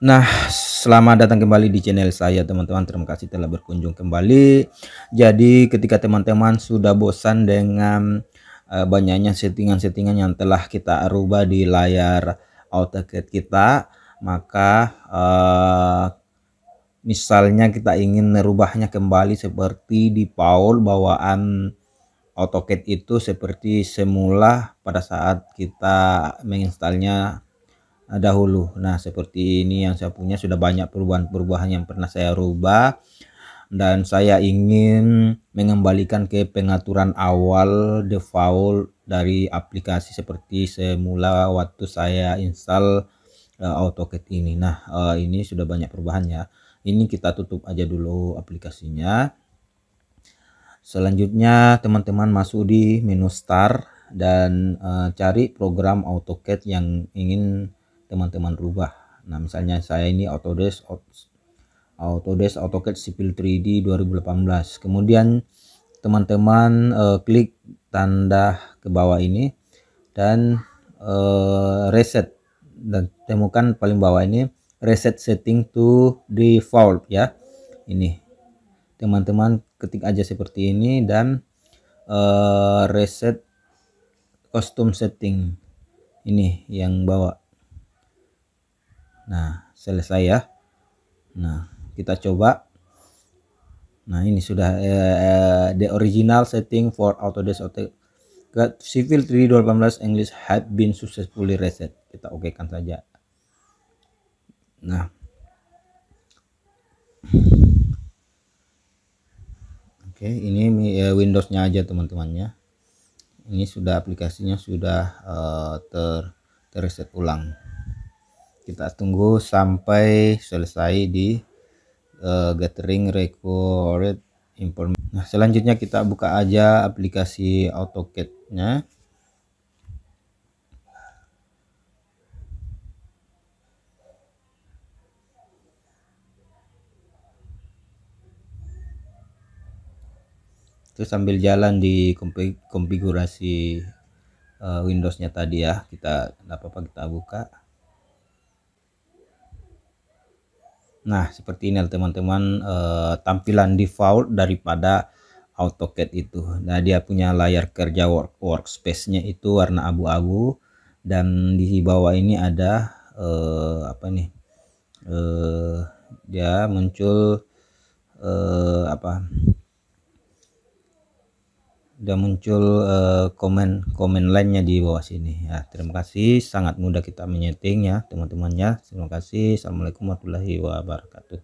Nah, selamat datang kembali di channel saya teman-teman. Terima kasih telah berkunjung kembali. Jadi, ketika teman-teman sudah bosan dengan uh, banyaknya settingan-settingan yang telah kita rubah di layar AutoCAD kita, maka uh, misalnya kita ingin merubahnya kembali seperti di Paul bawaan AutoCAD itu seperti semula pada saat kita menginstalnya dahulu. Nah, seperti ini yang saya punya sudah banyak perubahan-perubahan yang pernah saya rubah dan saya ingin mengembalikan ke pengaturan awal default dari aplikasi seperti semula waktu saya install uh, AutoCAD ini. Nah, uh, ini sudah banyak perubahannya. Ini kita tutup aja dulu aplikasinya. Selanjutnya teman-teman masuk di menu start dan uh, cari program AutoCAD yang ingin teman-teman rubah nah misalnya saya ini Autodesk Autodesk AutoCAD Civil 3D 2018 kemudian teman-teman uh, klik tanda ke bawah ini dan uh, reset dan temukan paling bawah ini reset setting to default ya ini teman-teman ketik aja seperti ini dan uh, reset custom setting ini yang bawa Nah, selesai ya. Nah, kita coba. Nah, ini sudah eh, eh the original setting for Autodesk AutoCAD Civil 3 2018 English had been successfully reset. Kita oke kan saja. Nah. Oke, ini eh, Windows-nya aja teman-temannya. Ini sudah aplikasinya sudah uh, ter, ter reset ulang kita tunggu sampai selesai di uh, gathering record information nah selanjutnya kita buka aja aplikasi AutoCAD nya itu sambil jalan di konfigurasi eh, Windows-nya tadi ya kita apa apa kita buka Nah seperti ini teman-teman eh, tampilan default daripada AutoCAD itu. Nah dia punya layar kerja work workspace-nya itu warna abu-abu dan di bawah ini ada eh, apa nih? Eh, dia muncul eh, apa? udah muncul komen-komen eh, uh, lainnya di bawah sini ya terima kasih sangat mudah kita menyetting ya teman temannya terima kasih assalamualaikum warahmatullahi wabarakatuh